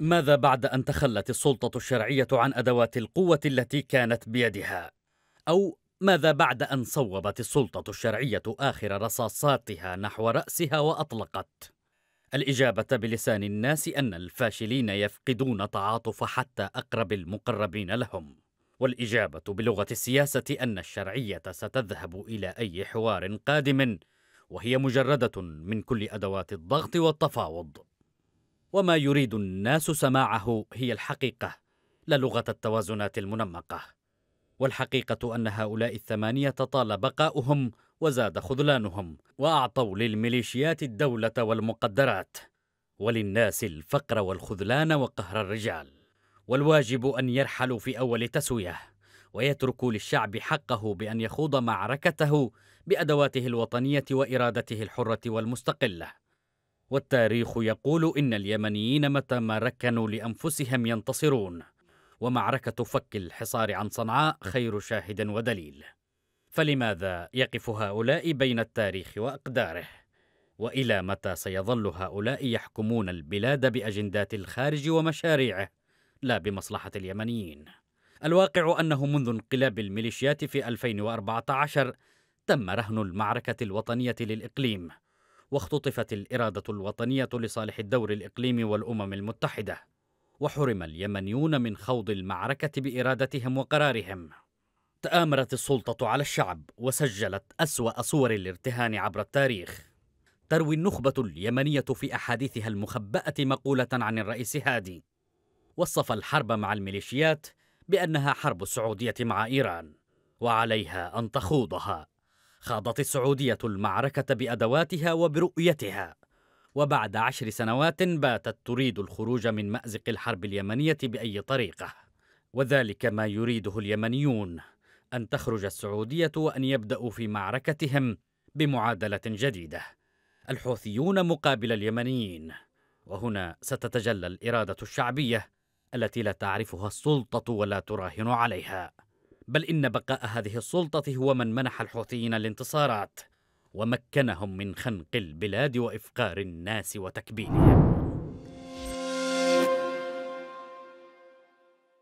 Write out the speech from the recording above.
ماذا بعد أن تخلت السلطة الشرعية عن أدوات القوة التي كانت بيدها؟ أو ماذا بعد أن صوبت السلطة الشرعية آخر رصاصاتها نحو رأسها وأطلقت؟ الإجابة بلسان الناس أن الفاشلين يفقدون تعاطف حتى أقرب المقربين لهم والإجابة بلغة السياسة أن الشرعية ستذهب إلى أي حوار قادم وهي مجردة من كل أدوات الضغط والتفاوض وما يريد الناس سماعه هي الحقيقة لا لغة التوازنات المنمقة والحقيقة أن هؤلاء الثمانية طال بقاؤهم وزاد خذلانهم وأعطوا للميليشيات الدولة والمقدرات وللناس الفقر والخذلان وقهر الرجال والواجب أن يرحلوا في أول تسوية ويتركوا للشعب حقه بأن يخوض معركته بأدواته الوطنية وإرادته الحرة والمستقلة والتاريخ يقول إن اليمنيين متى ما ركنوا لأنفسهم ينتصرون ومعركة فك الحصار عن صنعاء خير شاهد ودليل فلماذا يقف هؤلاء بين التاريخ وأقداره؟ وإلى متى سيظل هؤلاء يحكمون البلاد بأجندات الخارج ومشاريعه لا بمصلحة اليمنيين؟ الواقع أنه منذ انقلاب الميليشيات في 2014 تم رهن المعركة الوطنية للإقليم واختطفت الإرادة الوطنية لصالح الدور الإقليمي والأمم المتحدة وحرم اليمنيون من خوض المعركة بإرادتهم وقرارهم تآمرت السلطة على الشعب وسجلت أسوأ صور الارتهان عبر التاريخ تروي النخبة اليمنية في أحاديثها المخبأة مقولة عن الرئيس هادي وصف الحرب مع الميليشيات بأنها حرب السعودية مع إيران وعليها أن تخوضها خاضت السعودية المعركة بأدواتها وبرؤيتها وبعد عشر سنوات باتت تريد الخروج من مأزق الحرب اليمنية بأي طريقة وذلك ما يريده اليمنيون أن تخرج السعودية وأن يبدأوا في معركتهم بمعادلة جديدة الحوثيون مقابل اليمنيين وهنا ستتجلى الإرادة الشعبية التي لا تعرفها السلطة ولا تراهن عليها بل إن بقاء هذه السلطة هو من منح الحوثيين الانتصارات ومكنهم من خنق البلاد وإفقار الناس وتكبيرهم